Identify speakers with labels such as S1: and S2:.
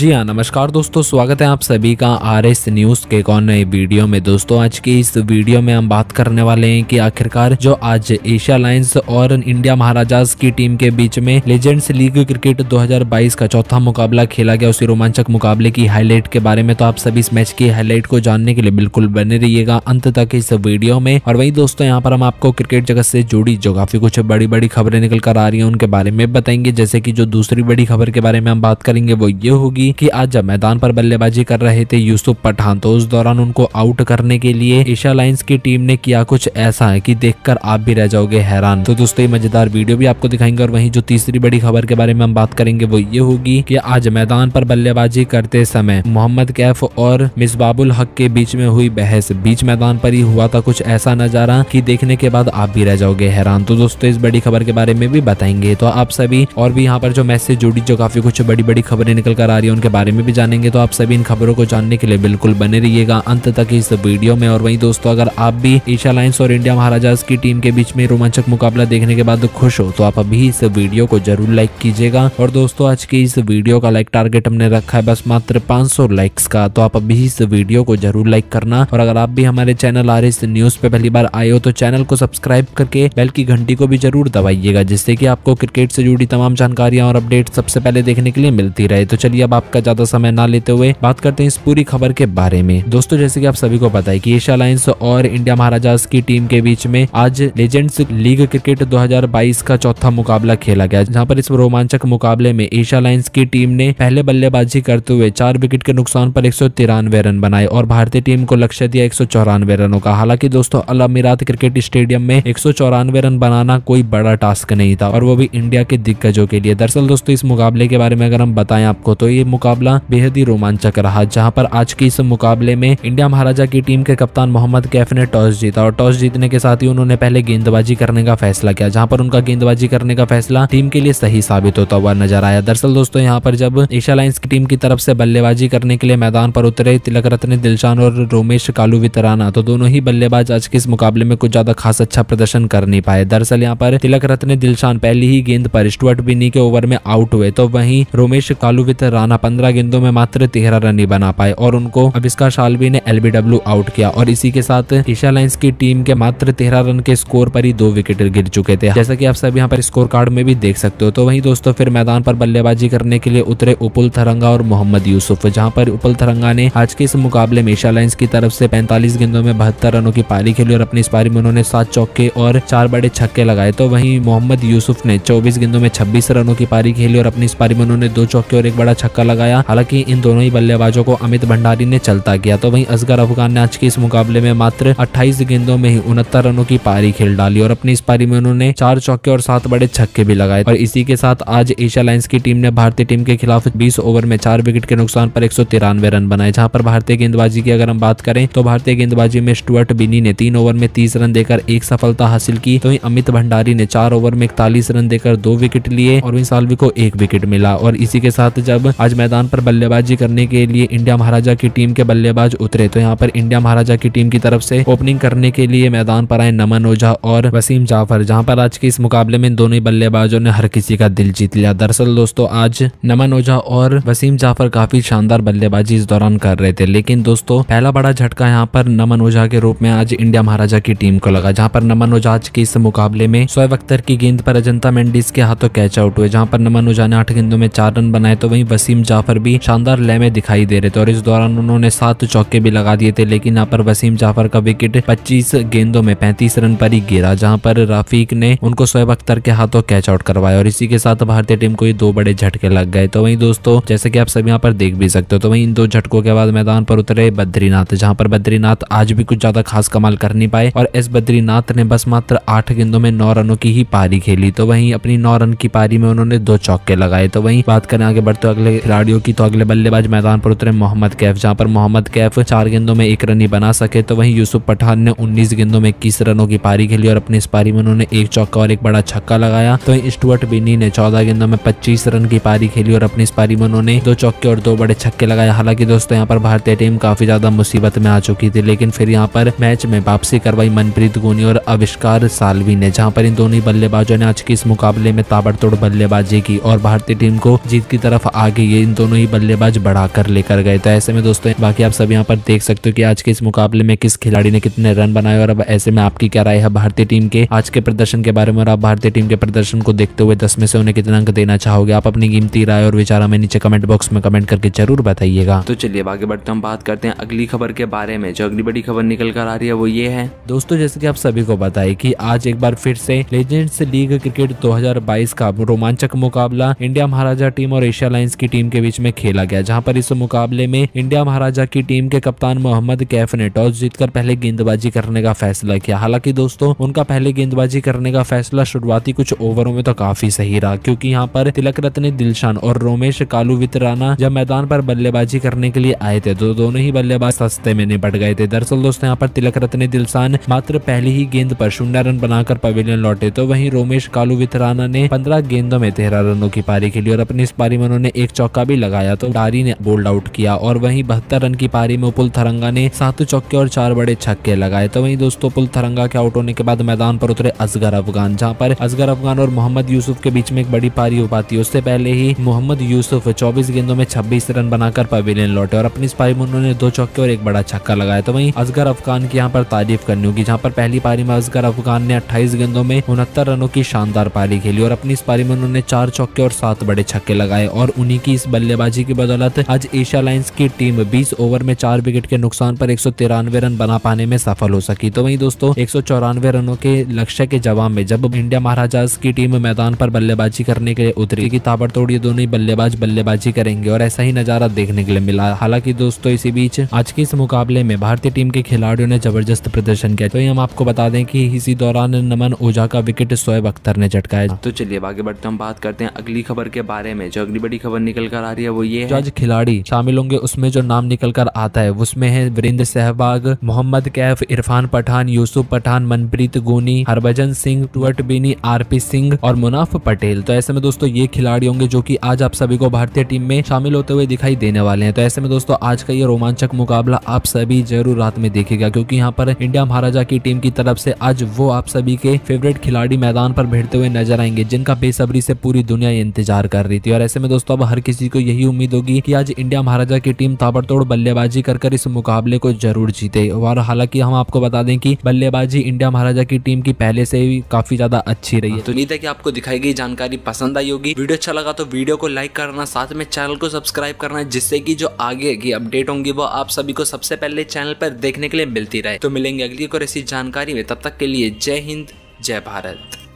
S1: जी हाँ नमस्कार दोस्तों स्वागत है आप सभी का आर एस न्यूज के कौन नए वीडियो में दोस्तों आज की इस वीडियो में हम बात करने वाले हैं कि आखिरकार जो आज एशिया लाइन्स और इंडिया महाराजाज की टीम के बीच में लेजेंड्स लीग क्रिकेट 2022 का चौथा मुकाबला खेला गया उसी रोमांचक मुकाबले की हाईलाइट के बारे में तो आप सभी इस मैच की हाईलाइट को जानने के लिए बिल्कुल बने रहिएगा अंत तक इस वीडियो में और वही दोस्तों यहाँ पर हम आपको क्रिकेट जगत से जुड़ी जो काफी कुछ बड़ी बड़ी खबरें निकल कर आ रही है उनके बारे में बताएंगे जैसे की जो दूसरी बड़ी खबर के बारे में हम बात करेंगे वो ये होगी थी कि आज जब मैदान पर बल्लेबाजी कर रहे थे यूसुफ पठान तो उस दौरान उनको आउट करने के लिए ईशा लाइन्स की टीम ने किया कुछ ऐसा है कि देखकर आप भी रह जाओगे हैरान तो दोस्तों ये मजेदार वीडियो भी आपको दिखाएंगे और वही जो तीसरी बड़ी खबर के बारे में हम बात करेंगे वो ये होगी की आज मैदान पर बल्लेबाजी करते समय मोहम्मद कैफ और मिसबाबुल हक के बीच में हुई बहस बीच मैदान पर ही हुआ था कुछ ऐसा नजारा कि देखने के बाद आप भी रह जाओगे हैरान तो दोस्तों इस बड़ी खबर के बारे में भी बताएंगे तो आप सभी और भी यहाँ पर जो मैसेज जुड़ी जो काफी कुछ बड़ी बड़ी खबरें निकल कर आ रही है उनके बारे में भी जानेंगे तो आप सभी इन खबरों को जानने के लिए बिल्कुल बने रहिएगा अंत तक इस वीडियो में और वही दोस्तों अगर आप भी एशिया लाइन्स और इंडिया महाराजाज की टीम के बीच में रोमांचक मुकाबला देखने के बाद खुश हो तो आप अभी इस वीडियो को जरूर लाइक कीजिएगा और दोस्तों आज की इस वीडियो का लाइक टारगेट हमने रखा है बस मात्र पांच लाइक्स का तो आप अभी इस वीडियो को जरूर लाइक करना और अगर आप भी हमारे चैनल आर एस न्यूज पे पहली बार आए हो तो चैनल को सब्सक्राइब करके बेल की घंटी को भी जरूर दबाइएगा जिससे कि आपको क्रिकेट से जुड़ी तमाम जानकारियां और अपडेट सबसे पहले देखने के लिए मिलती रहे तो चलिए अब आप का ज्यादा समय ना लेते हुए बात करते हैं इस पूरी खबर के बारे में दोस्तों जैसे कि आप सभी को पता है कि एशिया लाइन्स और इंडिया महाराजास की टीम के बीच में आज लेजेंड्स लीग क्रिकेट 2022 का चौथा मुकाबला खेला गया जहां पर इस रोमांचक मुकाबले में एशिया लाइन्स की टीम ने पहले बल्लेबाजी करते हुए चार विकेट के नुकसान पर एक रन बनाए और भारतीय टीम को लक्ष्य दिया एक रनों का हालांकि दोस्तों अल अमीरात क्रिकेट स्टेडियम में एक रन बनाना कोई बड़ा टास्क नहीं था और वो भी इंडिया के दिग्गजों के लिए दरअसल दोस्तों इस मुकाबले के बारे में अगर हम बताएं आपको तो ये मुकाबला बेहद ही रोमांचक रहा जहां पर आज के इस मुकाबले में इंडिया महाराजा की टीम के कप्तान मोहम्मद कैफ ने टॉस जीता और टॉस जीतने के साथ ही उन्होंने पहले गेंदबाजी करने का फैसला किया जहां पर उनका गेंदबाजी करने का फैसला टीम के लिए सही साबित होता हुआ नजर आया दरअसल दोस्तों यहाँ पर जब एशिया लाइन्स की टीम की तरफ से बल्लेबाजी करने के लिए मैदान पर उतरे तिलक रत्न दिलशान और रोमेश कालू वितराना तो दोनों ही बल्लेबाज आज के इस मुकाबले में कुछ ज्यादा खास अच्छा प्रदर्शन कर नहीं पाए दरअसल यहाँ पर तिलक रत्न दिलशान पहली ही गेंद पर स्टुअर्ट बिनी के ओवर में आउट हुए तो वहीं रोमेश कालू वित पंद्रह गेंदों में मात्र तेरह रन ही बना पाए और उनको अविष्कार शालवी ने एलबीडब्ल्यू आउट किया और इसी के साथ ईशा लाइन्स की टीम के मात्र तेरह रन के स्कोर पर ही दो विकेट गिर चुके थे जैसा की आप सब यहाँ पर स्कोर कार्ड में भी देख सकते हो तो वही दोस्तों फिर मैदान पर बल्लेबाजी करने के लिए उतरे उपुल थरंगा और मोहम्मद यूसुफ जहाँ पर उपुल थरंगा ने आज के इस मुकाबले में ईशा लाइन्स की तरफ से पैंतालीस गेंदों में बहत्तर रनों की पारी खेली और अपनी इस पारी में उन्होंने सात चौके और चार बड़े छक्के लगाए तो वहीं मोहम्मद यूसुफ ने चौबीस गेंदों में छब्बीस रनों की पारी खेली और अपनी इस पारी में उन्होंने दो चौके और एक बड़ा छक्का लगाया हालांकि इन दोनों ही बल्लेबाजों को अमित भंडारी ने चलता किया तो वहीं असगर अफगान ने आज के इस मुकाबले में मात्र अट्ठाईस गेंदों में ही उनहत्तर रनों की पारी खेल डाली और अपनी इस पारी में उन्होंने चार चौके और सात बड़े छक्के भी लगाए और इसी के साथ आज एशिया लाइन्स की टीम ने भारतीय टीम के खिलाफ बीस ओवर में चार विकेट के नुकसान पर एक रन बनाए जहाँ पर भारतीय गेंदबाजी की अगर हम बात करें तो भारतीय गेंदबाजी में स्टुअर्ट बिनी ने तीन ओवर में तीस रन देकर एक सफलता हासिल की तो वही अमित भंडारी ने चार ओवर में इकतालीस रन देकर दो विकेट लिए और वहीं सालवी को एक विकेट मिला और इसी के साथ जब आज मैदान पर बल्लेबाजी करने के लिए इंडिया महाराजा की टीम के बल्लेबाज उतरे तो यहाँ पर इंडिया महाराजा की टीम की तरफ से ओपनिंग करने के लिए मैदान पर आए नमन ओझा और वसीम जाफर जहाँ पर आज के इस मुकाबले में दोनों ही बल्लेबाजों ने हर किसी का दिल जीत लिया दरअसल दोस्तों आज नमन ओझा और वसीम जाफर काफी शानदार बल्लेबाजी इस दौरान कर रहे थे लेकिन दोस्तों पहला बड़ा झटका यहाँ पर नमन ओझा के रूप में आज इंडिया महाराजा की टीम को लगा जहाँ पर नमन ओझा आज के इस मुकाबले में शोएब अख्तर की गेंद पर अजंता मेंडिस के हाथों कैच आउट हुए जहाँ पर नमन ओझा ने आठ गेंदों में चार रन बनाए तो वहीं वसीम जाफर भी शानदार लय में दिखाई दे रहे थे और इस दौरान उन्होंने सात चौके भी लगा दिए थे लेकिन यहाँ पर वसीम जाफर का विकेट पच्चीस गेंदों में पैंतीस रन पर ही गिरा जहाँ पर राफीक ने उनको शोएब अख्तर के हाथों कैच आउट करवाया और इसी के साथ भारतीय टीम को ये दो बड़े झटके लग गए तो वहीं दोस्तों जैसे कि आप सब यहाँ पर देख भी सकते हो तो वहीं इन दो झटकों के बाद मैदान पर उतरे बद्रीनाथ जहाँ पर बद्रीनाथ आज भी कुछ ज्यादा खास कमाल कर नहीं पाए और एस बद्रीनाथ ने बस मात्र आठ गेंदों में नौ रनों की ही पारी खेली तो वही अपनी नौ रन की पारी में उन्होंने दो चौके लगाए तो वही बात करें आगे बढ़ते अगले खिलाड़ी खिलाड़ियों की तो अगले बल्लेबाज मैदान पर उतरे मोहम्मद कैफ जहां पर मोहम्मद कैफ चार गेंदों में एक रन ही बना सके तो वहीं यूसुफ पठान ने उन्नीस गेंदों में इक्कीस रनों की पारी खेली और अपनी इस पारी में उन्होंने एक चौका और एक बड़ा छक्का लगाया तो वहीं स्टुअर्ट बिनी ने चौदह गेंदों में पच्चीस रन की पारी खेली और अपनी इस पारी में उन्होंने दो चौके और दो बड़े छक्के लगाए हालांकि दोस्तों यहाँ पर भारतीय टीम काफी ज्यादा मुसीबत में आ चुकी थी लेकिन फिर यहाँ पर मैच में वापसी करवाई मनप्रीत गोनी और अविष्कार सालवी ने जहाँ पर इन दोनों बल्लेबाजों ने आज के इस मुकाबले में ताबड़तोड़ बल्लेबाजी की और भारतीय टीम को जीत की तरफ आगे ये इन दोनों ही बल्लेबाज बढ़ाकर लेकर गए तो ऐसे में दोस्तों बाकी आप सब यहाँ पर देख सकते हो कि आज के इस मुकाबले में किस खिलाड़ी ने कितने रन बनाए और अब ऐसे में आपकी क्या राय है भारतीय टीम के आज के प्रदर्शन के बारे में और आप भारतीय टीम के प्रदर्शन को देखते हुए दस में से उन्हें कितना अंक देना चाहोगे आप अपनी कीमती राय और विचार हमें नीचे कमेंट बॉक्स में कमेंट करके जरूर बताइएगा तो चलिए आगे बढ़ते हम बात करते हैं अगली खबर के बारे में जो अगली बड़ी खबर निकल कर आ रही है वो ये है दोस्तों जैसे की आप सभी को बताए की आज एक बार फिर से लेजेंड्स लीग क्रिकेट 2022 का रोमांचक मुकाबला इंडिया महाराजा टीम और एशिया लाइन्स की टीम के के बीच में खेला गया जहां पर इस मुकाबले में इंडिया महाराजा की टीम के कप्तान मोहम्मद कैफ ने टॉस जीतकर पहले गेंदबाजी करने का फैसला किया हालांकि दोस्तों उनका पहले गेंदबाजी करने का फैसला शुरुआती कुछ ओवरों में तो काफी सही रहा क्योंकि यहाँ पर तिलक रत्न दिलशान और रोमेश कालू वितराना जब मैदान पर बल्लेबाजी करने के लिए आए थे तो दोनों ही बल्लेबाज सस्ते में निपट गए थे दरअसल दोस्तों यहाँ पर तिलक रत्न दिलशान मात्र पहली ही गेंद पर शून्य रन बनाकर पवेलियन लौटे तो वहीं रोमेश कालू वितराना ने पंद्रह गेंदों में तेरह रनों की पारी खेली और अपनी इस पारी में उन्होंने एक चौका चौका भी लगाया तो डारी ने बोल्ड आउट किया और वहीं बहत्तर रन की पारी में पुल थरंगा ने सात चौके और चार बड़े छक्के लगाए तो वहीं दोस्तों पुल थरंगा के आउट होने के बाद मैदान पर उतरे असगर अफगान जहाँ पर असगर अफगान और मोहम्मद यूसुफ के बीच में एक बड़ी पारी हो पाती है उससे पहले ही मोहम्मद यूसुफ चौबीस गेंदों में छब्बीस रन बनाकर पवेलियन लौटे और अपनी इस पारी में उन्होंने दो चौके और एक बड़ा छक्का लगाया तो वहीं असगर अफगान की यहाँ पर तारीफ करनी होगी जहाँ पर पहली पारी में असगर अफगान ने अट्ठाईस गेंदों में उनहत्तर रनों की शानदार पारी खेली और अपनी इस पारी में उन्होंने चार चौके और सात बड़े छक्के लगाए और उन्हीं की इस बल्लेबाजी की बदौलत आज एशिया लाइन्स की टीम बीस ओवर में चार विकेट के नुकसान पर एक रन बना पाने में सफल हो सकी तो वही दोस्तों एक रनों के लक्ष्य के जवाब में जब इंडिया महाराजाज की टीम मैदान पर बल्लेबाजी करने के लिए उतरी की ताबड़तोड़ ये दोनों ही बल्लेबाज बल्लेबाजी करेंगे और ऐसा ही नजारा देखने के लिए मिला हालांकि दोस्तों इसी बीच आज के इस मुकाबले में भारतीय टीम के खिलाड़ियों ने जबरदस्त प्रदर्शन किया तो हम आपको बता दें कि इसी दौरान नमन ओझा का विकेट सोएब अख्तर ने झटकाया तो चलिए आगे बढ़ते हम बात करते हैं अगली खबर के बारे में जो अगली बड़ी खबर निकल कर कर आ रही है वो ये जो आज खिलाड़ी शामिल होंगे उसमें जो नाम निकल कर आता है उसमें है वीरेंद्र सहवाग मोहम्मद कैफ इरफान पठान यूसुफ पठान मनप्रीत गोनी हरभजन सिंह टुअट बिनी पी सिंह और मुनाफ पटेल तो ऐसे में दोस्तों ये खिलाड़ी होंगे जो की आज आप सभी को भारतीय टीम में शामिल होते हुए दिखाई देने वाले हैं तो ऐसे में दोस्तों आज का ये रोमांचक मुकाबला आप सभी जरूर रात में देखेगा क्योंकि यहाँ पर इंडिया महाराजा की टीम की तरफ से आज वो आप सभी के फेवरेट खिलाड़ी मैदान पर भिड़ते हुए नजर आएंगे जिनका बेसब्री से पूरी दुनिया इंतजार कर रही थी और ऐसे में दोस्तों अब हर किसी सभी को यही उम्मीद होगी कि आज इंडिया महाराजा की टीम ताबड़तोड़ बल्लेबाजी कर कर इस मुकाबले को जरूर जीते और हालांकि हम आपको बता दें कि बल्लेबाजी इंडिया महाराजा की टीम की पहले से ही काफी ज्यादा अच्छी रही है तो उम्मीद है कि आपको दिखाई गई जानकारी पसंद आई होगी वीडियो अच्छा लगा तो वीडियो को लाइक करना साथ में चैनल को सब्सक्राइब करना जिससे की जो आगे की अपडेट होंगी वो आप सभी को सबसे पहले चैनल पर देखने के लिए मिलती रहे तो मिलेंगे अगली और ऐसी जानकारी में तब तक के लिए जय हिंद जय भारत